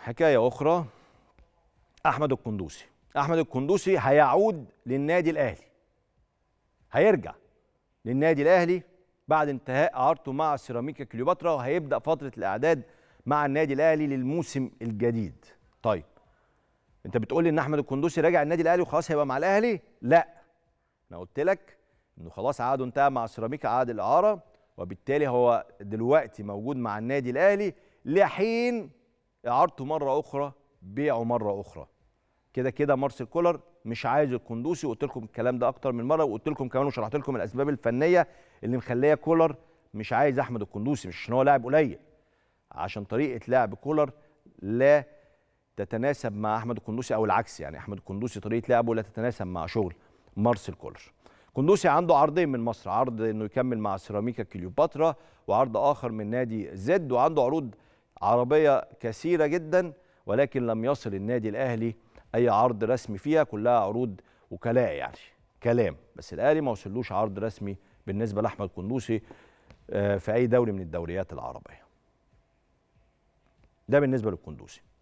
حكايه اخرى احمد القندوسي احمد القندوسي هيعود للنادي الاهلي هيرجع للنادي الاهلي بعد انتهاء اعارته مع سيراميكا كليوباترا وهيبدا فتره الاعداد مع النادي الاهلي للموسم الجديد طيب انت بتقول لي ان احمد القندوسي راجع النادي الاهلي وخلاص هيبقى مع الاهلي لا انا قلت لك انه خلاص عقده انتهى مع سيراميكا عقد الاعاره وبالتالي هو دلوقتي موجود مع النادي الاهلي لحين اعارته مره اخرى بيعه مره اخرى كده كده مارسيل كولر مش عايز الكندوسي وقلت لكم الكلام ده اكتر من مره وقلت لكم كمان وشرحت لكم الاسباب الفنيه اللي مخليه كولر مش عايز احمد الكندوسي مش عشان هو لاعب قليل عشان طريقه لعب كولر لا تتناسب مع احمد الكندوسي او العكس يعني احمد الكندوسي طريقه لعبه لا تتناسب مع شغل مارسيل كولر كندوسي عنده عرضين من مصر عرض انه يكمل مع سيراميكا كليوباترا وعرض اخر من نادي زد وعنده عروض عربية كثيرة جدا ولكن لم يصل النادي الأهلي أي عرض رسمي فيها كلها عروض وكلاء يعني كلام بس الأهلي ما وصلوش عرض رسمي بالنسبة لأحمد قندوسي آه، في أي دوري من الدوريات العربية ده بالنسبة للقندوسي